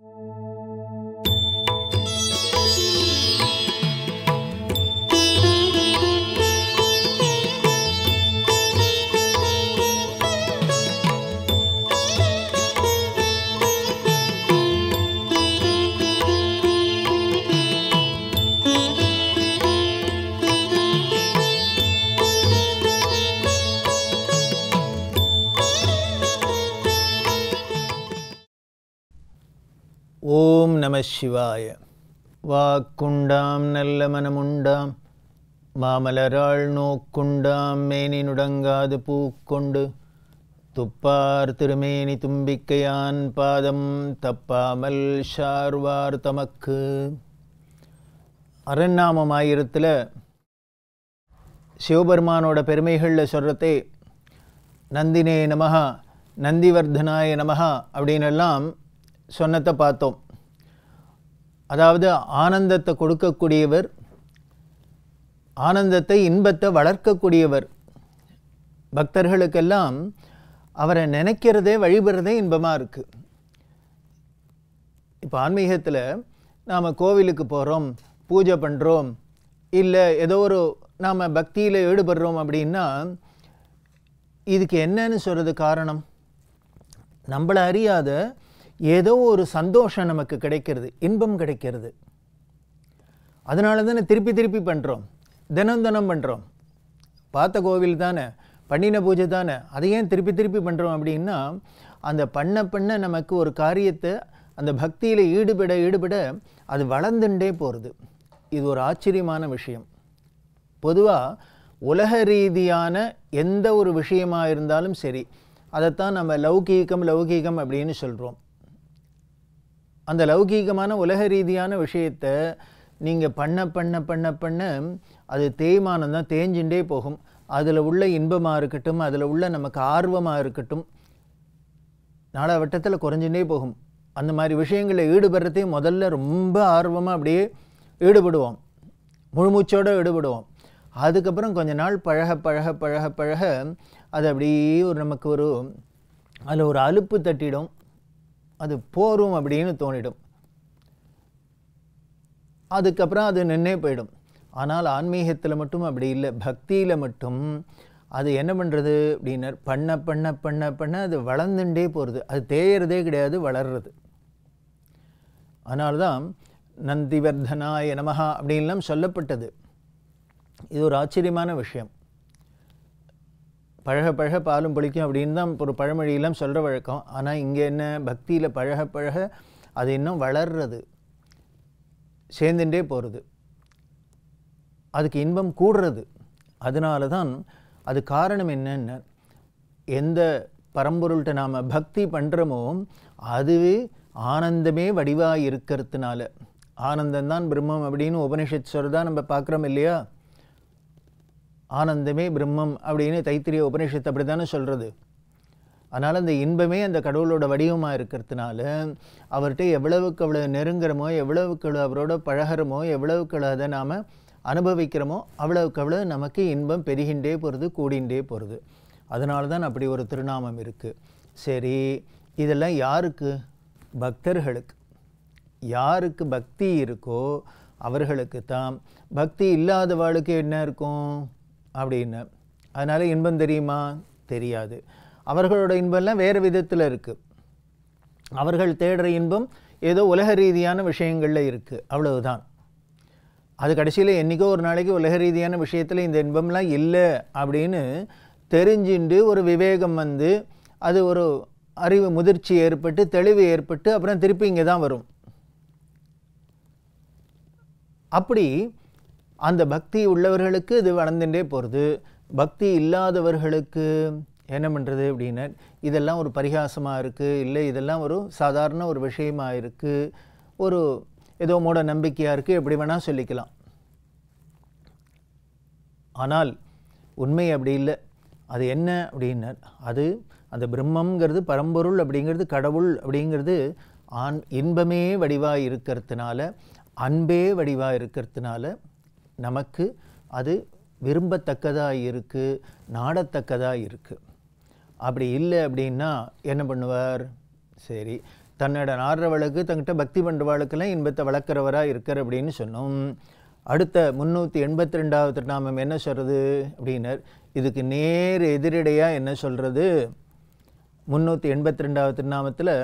Thank you. ஓம் நம சிவாய வாக்குண்டாம் நல்ல மனமுண்டாம் மாமலராள் நோக்குண்டாம் மேனி நுடங்காது பூக்கொண்டு துப்பார் திருமேனி தும்பிக்கையான் பாதம் தப்பாமல் ஷார்வார் தமக்கு அரண்நாமம் ஆயிரத்தில் சிவபெருமானோட பெருமைகளில் சொல்கிறதே நந்தினே நமஹா நந்திவர்தனாய நமஹா அப்படின்னு எல்லாம் சொன்னத்தை பார்த்தோம் அதாவது ஆனந்தத்தை கொடுக்கக்கூடியவர் ஆனந்தத்தை இன்பத்தை வளர்க்கக்கூடியவர் பக்தர்களுக்கெல்லாம் அவரை நினைக்கிறதே வழிபடுறதே இன்பமாக இருக்குது இப்போ ஆன்மீகத்தில் நாம் கோவிலுக்கு போகிறோம் பூஜை பண்ணுறோம் இல்லை ஏதோ ஒரு நாம் பக்தியில் ஈடுபடுறோம் அப்படின்னா இதுக்கு என்னன்னு சொல்கிறது காரணம் நம்மளை அறியாத ஏதோ ஒரு சந்தோஷம் நமக்கு கிடைக்கிறது இன்பம் கிடைக்கிறது அதனால தானே திருப்பி திருப்பி பண்ணுறோம் தினம் தினம் பண்ணுறோம் பார்த்த கோவில் தானே பண்ணின பூஜை தானே அதை ஏன் திருப்பி திருப்பி பண்ணுறோம் அப்படின்னா அந்த பண்ண பண்ண நமக்கு ஒரு காரியத்தை அந்த பக்தியில் ஈடுபட ஈடுபட அது வளர்ந்துட்டே போகிறது இது ஒரு ஆச்சரியமான விஷயம் பொதுவாக உலக ரீதியான எந்த ஒரு விஷயமாக இருந்தாலும் சரி அதைத்தான் நம்ம லௌகீகம் லௌகீகம் அப்படின்னு சொல்கிறோம் அந்த லௌகீகமான உலக ரீதியான விஷயத்தை நீங்கள் பண்ண பண்ண பண்ண பண்ண அது தேய்மானம் தான் தேஞ்சுட்டே போகும் அதில் உள்ள இன்பமாக இருக்கட்டும் அதில் உள்ள நமக்கு ஆர்வமாக இருக்கட்டும் வட்டத்தில் குறைஞ்சுட்டே போகும் அந்த மாதிரி விஷயங்களில் ஈடுபடுறதே முதல்ல ரொம்ப ஆர்வமாக அப்படியே ஈடுபடுவோம் முழுமூச்சோடு ஈடுபடுவோம் அதுக்கப்புறம் கொஞ்ச நாள் பழக பழக பழக பழக அது அப்படியே ஒரு நமக்கு ஒரு அதில் ஒரு அலுப்பு தட்டிடும் அது போரும் அப்படின்னு தோணிடும் அதுக்கப்புறம் அது நின்னே போயிடும் ஆனால் ஆன்மீகத்தில் மட்டும் அப்படி இல்லை பக்தியில் மட்டும் அது என்ன பண்ணுறது அப்படின்னா பண்ண பண்ண பண்ண பண்ண அது வளர்ந்துட்டே போகிறது அது தேயறதே கிடையாது வளர்றது அதனால்தான் நந்திவர்தனாய நமகா அப்படின்லாம் சொல்லப்பட்டது இது ஒரு ஆச்சரியமான விஷயம் பழக பழக பாலும் பொழிக்கும் அப்படின்னு தான் ஒரு பழமொழியெல்லாம் சொல்கிற வழக்கம் ஆனால் இங்கே என்ன பக்தியில் பழக பழக அது இன்னும் வளர்றது சேர்ந்துட்டே போகிறது அதுக்கு இன்பம் கூடுறது அதனால தான் அது காரணம் என்னென்ன எந்த பரம்பொருள்கிட்ட நாம் பக்தி பண்ணுறோமோ அதுவே ஆனந்தமே வடிவாக இருக்கிறதுனால ஆனந்தந்தான் பிரம்மம் அப்படின்னு உபனிஷத் சொல்கிறதா நம்ம பார்க்குறோம் இல்லையா ஆனந்தமே பிரம்மம் அப்படின்னு தைத்திரிய உபநிஷத்தை அப்படி தானே சொல்கிறது அதனால் அந்த இன்பமே அந்த கடவுளோட வடிவமாக இருக்கிறதுனால அவர்கிட்ட எவ்வளவுக்கு அவ்வளோ நெருங்குறமோ எவ்வளவுக்கு அவ்வளோ அவரோட பழகிறமோ எவ்வளவுக்கு அவ்வளோ அதை நாம் அனுபவிக்கிறோமோ அவ்வளவுக்கு அவ்வளோ நமக்கு இன்பம் பெருகின்றே போகிறது கூடின்றே போகிறது அதனால தான் அப்படி ஒரு திருநாமம் இருக்குது சரி இதெல்லாம் யாருக்கு பக்தர்களுக்கு யாருக்கு பக்தி இருக்கோ அவர்களுக்கு தான் பக்தி இல்லாதவாளுக்கு என்ன இருக்கும் அப்படின்னு அதனால் இன்பம் தெரியுமா தெரியாது அவர்களோட இன்பம்லாம் வேறு விதத்தில் இருக்குது அவர்கள் தேடுற இன்பம் ஏதோ உலக ரீதியான விஷயங்களில் இருக்குது அவ்வளவுதான் அது கடைசியில் என்றைக்கோ ஒரு நாளைக்கு உலக ரீதியான விஷயத்தில் இந்த இன்பம்லாம் இல்லை அப்படின்னு தெரிஞ்சுண்டு ஒரு விவேகம் வந்து அது ஒரு அறிவு முதிர்ச்சி ஏற்பட்டு தெளிவு ஏற்பட்டு அப்புறம் திருப்பி இங்கே தான் வரும் அப்படி அந்த பக்தி உள்ளவர்களுக்கு இது வளர்ந்துட்டே போகிறது பக்தி இல்லாதவர்களுக்கு என்ன பண்ணுறது அப்படின்னா இதெல்லாம் ஒரு பரிகாசமாக இருக்குது இல்லை இதெல்லாம் ஒரு சாதாரண ஒரு விஷயமாக இருக்குது ஒரு ஏதோ மூட நம்பிக்கையாக இருக்குது எப்படி வேணால் சொல்லிக்கலாம் ஆனால் உண்மை அப்படி இல்லை அது என்ன அப்படின்னா அது அந்த பிரம்மங்கிறது பரம்பொருள் அப்படிங்கிறது கடவுள் அப்படிங்கிறது ஆண் இன்பமே வடிவாக இருக்கிறதுனால அன்பே வடிவாக இருக்கிறதுனால நமக்கு அது விரும்பத்தக்கதாக இருக்குது நாடத்தக்கதாக இருக்குது அப்படி இல்லை அப்படின்னா என்ன பண்ணுவார் சரி தன்னோட நாடுறவளுக்கு தங்கிட்ட பக்தி பண்ணுறவாளுக்கெல்லாம் இன்பத்தை வளர்க்குறவராக இருக்கார் அப்படின்னு சொன்னோம் அடுத்த முந்நூற்றி எண்பத்தி ரெண்டாவது திருநாமம் என்ன சொல்கிறது அப்படின்னர் இதுக்கு நேர் எதிரடையாக என்ன சொல்கிறது முந்நூற்றி எண்பத்தி ரெண்டாவது நாமத்தில்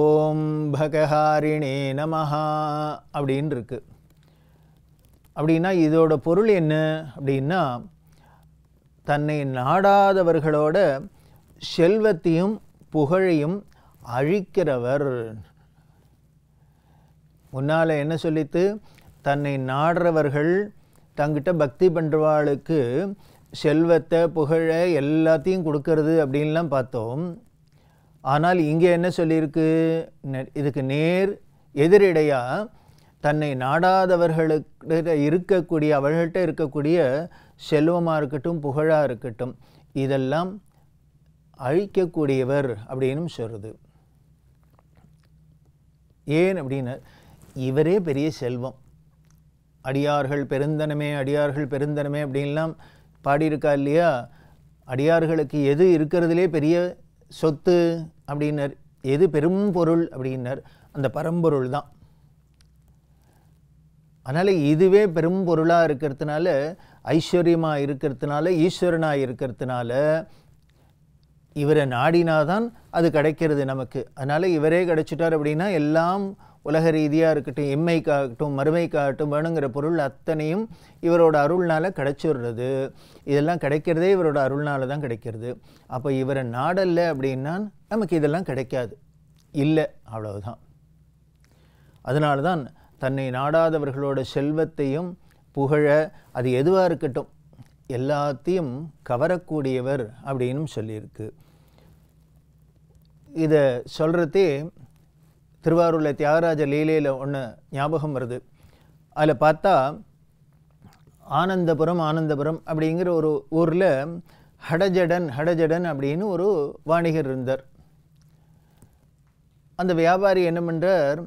ஓம் பகஹாரிணே நமஹா அப்படின்னு இருக்குது அப்படின்னா இதோட பொருள் என்ன அப்படின்னா தன்னை நாடாதவர்களோட செல்வத்தையும் புகழையும் அழிக்கிறவர் முன்னால் என்ன சொல்லித்து தன்னை நாடுறவர்கள் தங்கிட்ட பக்தி பண்ணுறவாளுக்கு செல்வத்தை புகழை எல்லாத்தையும் கொடுக்கறது அப்படின்லாம் பார்த்தோம் ஆனால் இங்கே என்ன சொல்லியிருக்கு இதுக்கு நேர் எதிரிடையாக தன்னை நாடாதவர்களுக்கு இருக்கக்கூடிய அவர்கள்ட்ட இருக்கக்கூடிய செல்வமாக இருக்கட்டும் புகழாக இருக்கட்டும் இதெல்லாம் அழிக்கக்கூடியவர் அப்படின்னு சொல்கிறது ஏன் அப்படின்னு இவரே பெரிய செல்வம் அடியார்கள் பெருந்தனமே அடியார்கள் பெருந்தனமே அப்படின்லாம் பாடியிருக்கா இல்லையா அடியார்களுக்கு எது இருக்கிறதுலே பெரிய சொத்து அப்படின்னர் எது பெரும் பொருள் அப்படின்னர் அந்த பரம்பொருள் தான் அதனால் இதுவே பெரும் பொருளாக இருக்கிறதுனால ஐஸ்வர்யமாக இருக்கிறதுனால ஈஸ்வரனாக இருக்கிறதுனால இவரை நாடினாதான் அது கிடைக்கிறது நமக்கு அதனால் இவரே கிடைச்சிட்டார் அப்படின்னா எல்லாம் உலக ரீதியாக இருக்கட்டும் எம்மைக்காகட்டும் மறுமைக்காகட்டும் வேணுங்கிற பொருள் அத்தனையும் இவரோட அருள்னால் கிடைச்சிடுறது இதெல்லாம் கிடைக்கிறதே இவரோட அருள்னால தான் கிடைக்கிறது அப்போ இவரை நாடல்ல அப்படின்னா நமக்கு இதெல்லாம் கிடைக்காது இல்லை அவ்வளவுதான் அதனால தான் தன்னை நாடாதவர்களோட செல்வத்தையும் புகழ அது எதுவாக இருக்கட்டும் எல்லாத்தையும் கவரக்கூடியவர் அப்படின்னு சொல்லியிருக்கு இதை சொல்கிறதே திருவாரூரில் தியாகராஜ லீலையில் ஒன்று ஞாபகம் வருது அதில் பார்த்தா ஆனந்தபுரம் ஆனந்தபுரம் அப்படிங்கிற ஒரு ஊரில் ஹடஜடன் ஹடஜடன் அப்படின்னு ஒரு வாணிகர் இருந்தார் அந்த வியாபாரி என்ன பண்ணுறார்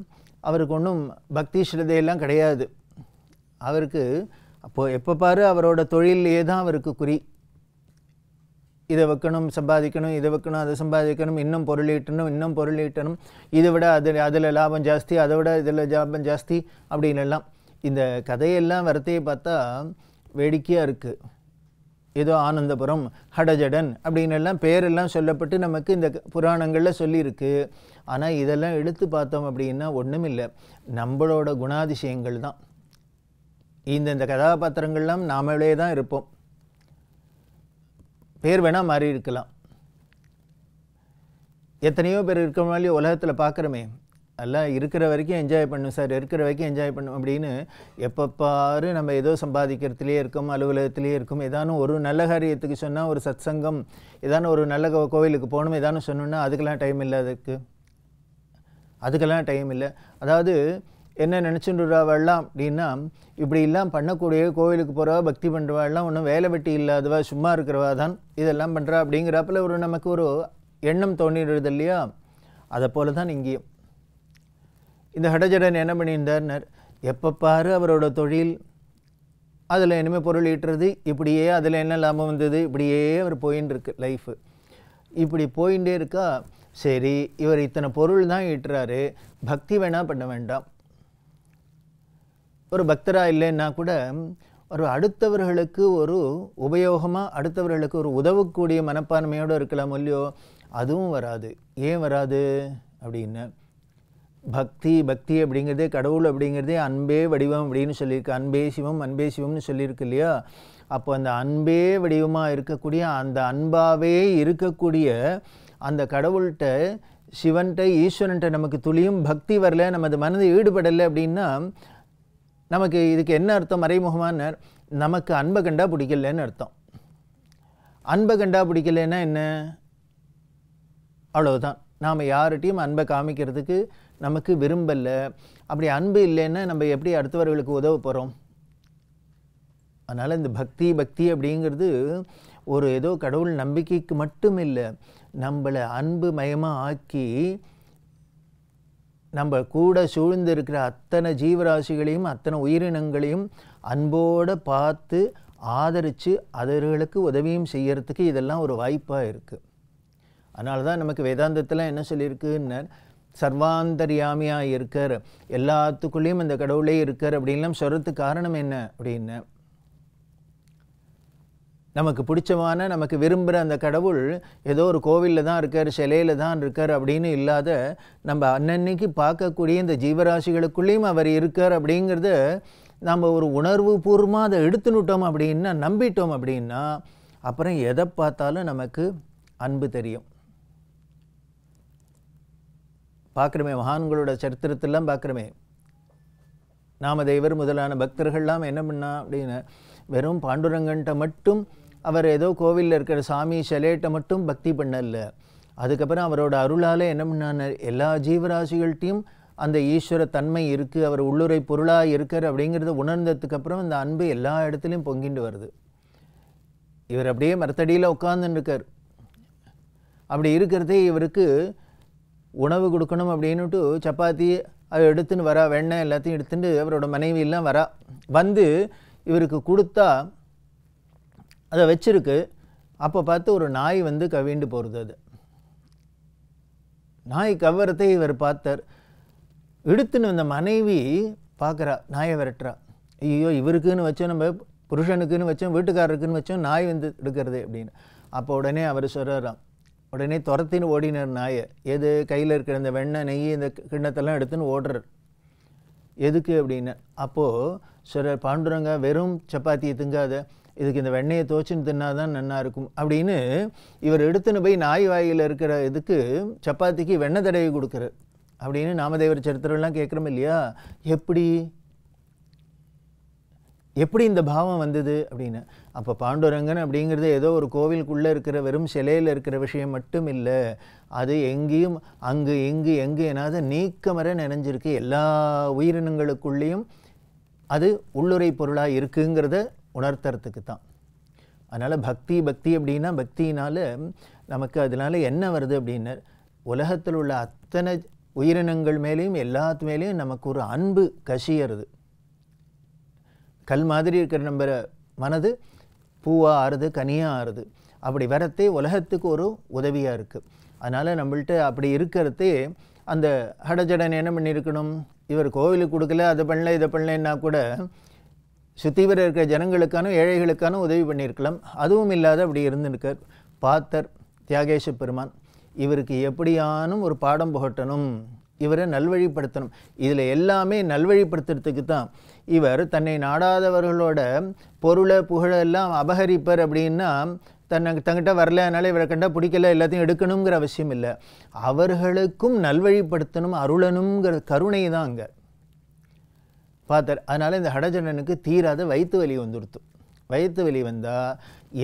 அவருக்கு ஒன்றும் பக்தி ஸ்ரதையெல்லாம் கிடையாது அவருக்கு அப்போது எப்போ பாரு அவரோட தொழிலையே தான் அவருக்கு குறி இதை வைக்கணும் சம்பாதிக்கணும் இதை வைக்கணும் அதை சம்பாதிக்கணும் இன்னும் பொருளீட்டணும் இன்னும் பொருள் ஈட்டணும் இதை விட அதில் அதில் லாபம் ஜாஸ்தி அதை விட இதில் லாபம் ஜாஸ்தி அப்படின்னு எல்லாம் இந்த கதையெல்லாம் வரத்தையே பார்த்தா வேடிக்கையாக இருக்குது ஏதோ ஆனந்தபுரம் ஹடஜடன் அப்படின்னு எல்லாம் பேரெல்லாம் சொல்லப்பட்டு நமக்கு இந்த புராணங்களில் சொல்லியிருக்கு ஆனால் இதெல்லாம் எடுத்து பார்த்தோம் அப்படின்னா ஒன்றும் இல்லை நம்மளோட குணாதிசயங்கள் தான் இந்த இந்த கதாபாத்திரங்கள்லாம் நாமளே தான் இருப்போம் பேர் வேணால் மாறி இருக்கலாம் எத்தனையோ பேர் இருக்கிற மாதிரி உலகத்தில் பார்க்குறோமே எல்லாம் இருக்கிற வரைக்கும் என்ஜாய் பண்ணும் சார் இருக்கிற வரைக்கும் என்ஜாய் பண்ணும் அப்படின்னு எப்பப்பாரு நம்ம ஏதோ சம்பாதிக்கிறதுலேயே இருக்கும் அலுவலகத்திலேயே இருக்கும் ஏதானும் ஒரு நல்ல காரியத்துக்கு சொன்னால் ஒரு சத் சங்கம் ஏதானும் ஒரு நல்ல கோவிலுக்கு போகணும் ஏதானும் சொன்னோன்னா அதுக்கெல்லாம் டைம் இல்லை அதுக்கு அதுக்கெல்லாம் டைம் இல்லை அதாவது என்ன நினச்சிட்டுறா அப்படின்னா அப்படின்னா இப்படிலாம் பண்ணக்கூடிய கோவிலுக்கு போகிறவா பக்தி பண்ணுறவாள்லாம் ஒன்றும் வேலை வெட்டி இல்லாதவா சும்மா இருக்கிறவா தான் இதெல்லாம் பண்ணுறா அப்படிங்கிறப்பல ஒரு நமக்கு ஒரு எண்ணம் தோன்றிடுறது இல்லையா அதை போல தான் இங்கேயும் இந்த ஹடஜடன் என்ன பண்ணியிருந்தார்னர் எப்போ பாரு அவரோட தொழில் அதில் இனிமேல் பொருள் ஈட்டுறது இப்படியே அதில் என்ன லாபம் வந்தது இப்படியே அவர் போயின்னு இருக்கு லைஃபு இப்படி போயின்ண்டே இருக்கா சரி இவர் இத்தனை பொருள் தான் ஈட்டுறாரு பக்தி வேணால் பண்ண வேண்டாம் ஒரு பக்தராக இல்லைன்னா கூட ஒரு அடுத்தவர்களுக்கு ஒரு உபயோகமாக அடுத்தவர்களுக்கு ஒரு உதவக்கூடிய மனப்பான்மையோடு இருக்கலாம் இல்லையோ அதுவும் வராது ஏன் வராது அப்படின்னு பக்தி பக்தி அப்படிங்கிறதே கடவுள் அப்படிங்கிறதே அன்பே வடிவம் அப்படின்னு சொல்லியிருக்கு அன்பே சிவம் அன்பே சிவம்னு சொல்லியிருக்கு இல்லையா அப்போ அந்த அன்பே வடிவமாக இருக்கக்கூடிய அந்த அன்பாகவே இருக்கக்கூடிய அந்த கடவுள்கிட்ட சிவன்கிட்ட ஈஸ்வரன்கிட்ட நமக்கு துளியும் பக்தி வரல நமது மனது ஈடுபடலை அப்படின்னா நமக்கு இதுக்கு என்ன அர்த்தம் மறைமுகமான நமக்கு அன்பை கண்டா பிடிக்கலன்னு அர்த்தம் அன்பை கண்டா பிடிக்கலன்னா என்ன அவ்வளோதான் நாம் யார்கிட்டையும் அன்பை காமிக்கிறதுக்கு நமக்கு விரும்பல அப்படி அன்பு இல்லைன்னா நம்ம எப்படி அடுத்தவர்களுக்கு உதவ போகிறோம் அதனால் இந்த பக்தி பக்தி அப்படிங்கிறது ஒரு ஏதோ கடவுள் நம்பிக்கைக்கு மட்டும் இல்லை நம்மளை அன்பு மயமாக ஆக்கி நம்ம கூட சூழ்ந்து இருக்கிற அத்தனை ஜீவராசிகளையும் அத்தனை உயிரினங்களையும் அன்போடு பார்த்து ஆதரித்து அதர்களுக்கு உதவியும் செய்கிறதுக்கு இதெல்லாம் ஒரு வாய்ப்பாக இருக்குது அதனால தான் நமக்கு வேதாந்தத்தில் என்ன சொல்லியிருக்குன்னு சர்வாந்தரியாமியாக இருக்கார் எல்லாத்துக்குள்ளேயும் அந்த கடவுளே இருக்கார் அப்படின்லாம் சொல்கிறதுக்கு காரணம் என்ன அப்படின்னு நமக்கு பிடிச்சமான நமக்கு விரும்புகிற அந்த கடவுள் ஏதோ ஒரு கோவிலில் தான் இருக்கார் சிலையில் தான் இருக்கார் அப்படின்னு இல்லாத நம்ம அன்னன்னைக்கு பார்க்கக்கூடிய இந்த ஜீவராசிகளுக்குள்ளேயும் அவர் இருக்கார் அப்படிங்கிறத நம்ம ஒரு உணர்வு பூர்வமாக அதை எடுத்துனுட்டோம் அப்படின்னா நம்பிட்டோம் அப்படின்னா அப்புறம் எதை பார்த்தாலும் நமக்கு அன்பு தெரியும் பார்க்குறமே மகான்களோட சரித்திரத்தெல்லாம் பார்க்குறோமே நாமதேவர் முதலான பக்தர்கள்லாம் என்ன பண்ணா அப்படின்னு வெறும் பாண்டுரங்கன்ட்ட மட்டும் அவர் ஏதோ கோவிலில் இருக்கிற சாமி சிலையிட்ட மட்டும் பக்தி பண்ணல அதுக்கப்புறம் அவரோட அருளால் என்ன பண்ணான்னு எல்லா ஜீவராசிகள்கிட்டையும் அந்த ஈஸ்வர தன்மை இருக்குது அவர் உள்ளுரை பொருளாக இருக்கார் அப்படிங்கிறத உணர்ந்ததுக்கப்புறம் அந்த அன்பு எல்லா இடத்துலையும் பொங்கிட்டு வருது இவர் அப்படியே மரத்தடியில் உட்காந்துருக்கார் அப்படி இருக்கிறதே இவருக்கு உணவு கொடுக்கணும் அப்படின்னுட்டு சப்பாத்தி அதை எடுத்துன்னு வரா வெண்ணெய் எல்லாத்தையும் எடுத்துட்டு அவரோட மனைவியெல்லாம் வரா வந்து இவருக்கு கொடுத்தா அதை வச்சிருக்கு அப்போ பார்த்து ஒரு நாய் வந்து கவிண்டு போகிறது அது நாய் கவ்வரத்தை இவர் பார்த்தார் எடுத்துன்னு வந்த மனைவி பார்க்குறா நாயை விரட்டுறா ஐயோ இவருக்குன்னு வச்சோம் நம்ம புருஷனுக்குன்னு வச்சோம் வீட்டுக்காரருக்குன்னு வச்சோம் நாய் வந்து எடுக்கிறது அப்படின்னு அப்போ உடனே அவர் சொல்கிறாராம் உடனே துரத்தின்னு ஓடினார் நாயை எது கையில் இருக்கிற இந்த வெண்ணெய் நெய் இந்த கிண்ணத்தெல்லாம் எடுத்துன்னு ஓடுறார் எதுக்கு அப்படின்னு அப்போது சில பாண்டுரங்க வெறும் சப்பாத்தியை திங்காத இதுக்கு இந்த வெண்ணெயை தோச்சின்னு தின்னாதான் நன்னா இருக்கும் அப்படின்னு இவர் எடுத்துன்னு போய் நாய் வாயில் இருக்கிற இதுக்கு சப்பாத்திக்கு வெண்ணெய் தடவி கொடுக்குறார் அப்படின்னு நாமதேவர் சரித்திரம்லாம் கேட்குறோம் இல்லையா எப்படி எப்படி இந்த பாவம் வந்தது அப்படின்னு அப்போ பாண்டுரங்கன் அப்படிங்கிறது ஏதோ ஒரு கோவிலுக்குள்ளே இருக்கிற வெறும் சிலையில் இருக்கிற விஷயம் மட்டும் இல்லை அது எங்கேயும் அங்கு எங்கு எங்கு எனாவது நீக்கமர நினைஞ்சிருக்கு எல்லா உயிரினங்களுக்குள்ளேயும் அது உள்ளுரை பொருளாக இருக்குங்கிறத உணர்த்துறதுக்கு தான் அதனால் பக்தி பக்தி அப்படின்னா பக்தினால் நமக்கு அதனால் என்ன வருது அப்படின்னா உலகத்தில் உள்ள அத்தனை உயிரினங்கள் மேலேயும் எல்லாத்து மேலேயும் நமக்கு ஒரு அன்பு கசியறது கல் மாதிரி இருக்கிற நம்பரை மனது பூவாக ஆறுது கனியாக ஆறுது அப்படி வரத்தே உலகத்துக்கு ஒரு உதவியாக இருக்குது அதனால் நம்மள்கிட்ட அப்படி இருக்கிறது அந்த ஹடஜடன் என்ன பண்ணியிருக்கணும் இவர் கோவிலுக்கு கொடுக்கல அதை பண்ணல இதை பண்ணலன்னா கூட சுத்திவர இருக்கிற ஜனங்களுக்கான ஏழைகளுக்கான உதவி பண்ணியிருக்கலாம் அதுவும் இல்லாத அப்படி இருந்திருக்கார் பாத்தர் தியாகேஷ பெருமான் இவருக்கு எப்படியானும் ஒரு பாடம் புகட்டணும் இவரை நல்வழிப்படுத்தணும் இதில் எல்லாமே நல்வழிப்படுத்துறதுக்கு தான் இவர் தன்னை நாடாதவர்களோட பொருளை புகழெல்லாம் அபகரிப்பர் அப்படின்னா தன்னை தங்கிட்ட வரலனால இவரை கண்டா பிடிக்கல எல்லாத்தையும் எடுக்கணுங்கிற அவசியம் இல்லை அவர்களுக்கும் நல்வழிப்படுத்தணும் அருளணுங்கிற கருணை தான் அங்கே பார்த்தார் அதனால் இந்த ஹடஜனனுக்கு தீராத வயிற்று வலி வந்துடுத்து வயிற்று வலி வந்தால்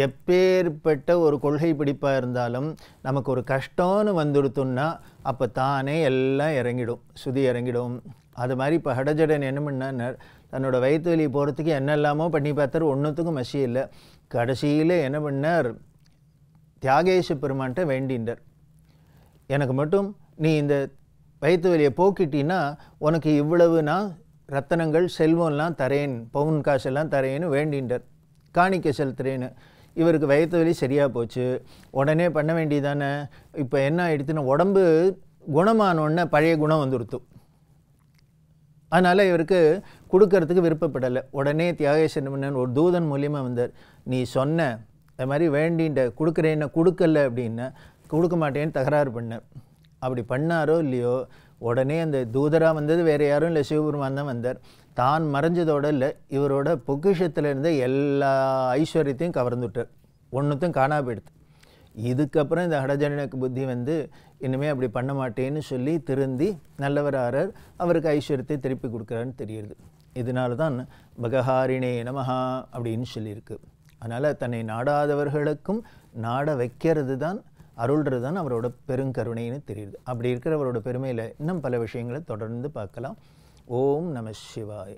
எப்பேற்பட்ட ஒரு கொள்கை பிடிப்பாக இருந்தாலும் நமக்கு ஒரு கஷ்டம்னு வந்துடுத்துன்னா அப்போ தானே எல்லாம் இறங்கிடும் சுதி இறங்கிடும் அது மாதிரி இப்போ ஹடஜடன் என்ன பண்ணார் தன்னோட வயிற்று வலி போகிறதுக்கு என்னெல்லாமோ பண்ணி பார்த்தார் ஒன்றுத்துக்கும் மசி இல்லை கடைசியில் என்ன பண்ணார் தியாகேஷ பெருமான்ட்ட வேண்டின்றார் எனக்கு மட்டும் நீ இந்த வயிற்று வலியை போக்கிட்டின்னா உனக்கு இவ்வளவு நான் ரத்தனங்கள் செல்வம்லாம் தரேன் பவுன் காசெல்லாம் தரேன்னு வேண்டின்றார் காணிக்க செலுத்துறேன்னு இவருக்கு வயிற்று வலி சரியாக போச்சு உடனே பண்ண வேண்டியதானே இப்போ என்ன ஆகிடுதுன்னா உடம்பு குணமானோடனே பழைய குணம் வந்துருத்தும் அதனால் இவருக்கு கொடுக்கறதுக்கு விருப்பப்படலை உடனே தியாகேசன் மன்னன் ஒரு தூதன் மூலியமாக வந்தார் நீ சொன்ன அது மாதிரி வேண்டின்ற கொடுக்குறேன்னு கொடுக்கல அப்படின்னு கொடுக்க மாட்டேன்னு தகராறு பண்ண அப்படி பண்ணாரோ இல்லையோ உடனே அந்த தூதராக வந்தது வேறு யாரும் இல்லை சிவபெருமான் தான் வந்தார் தான் மறைஞ்சதோடு இல்லை இவரோட பொக்கிஷத்தில் இருந்த எல்லா ஐஸ்வர்யத்தையும் கவர்ந்துட்டார் ஒன்றுத்தையும் காணா போயிடுது இதுக்கப்புறம் இந்த ஹடஜனக்கு புத்தி வந்து இனிமேல் அப்படி பண்ண மாட்டேன்னு சொல்லி திருந்தி நல்லவராரர் அவருக்கு ஐஸ்வர்யத்தை திருப்பி கொடுக்குறான்னு தெரியுது இதனால தான் பகஹாரிணே நமஹா அப்படின்னு சொல்லியிருக்கு அதனால் தன்னை நாடாதவர்களுக்கும் நாட வைக்கிறது தான் அருள்றது தான் அவரோட பெருங்கருணைன்னு தெரியுது அப்படி இருக்கிறவரோட பெருமையில் இன்னும் பல விஷயங்களை தொடர்ந்து பார்க்கலாம் ஓம் நம சிவாய்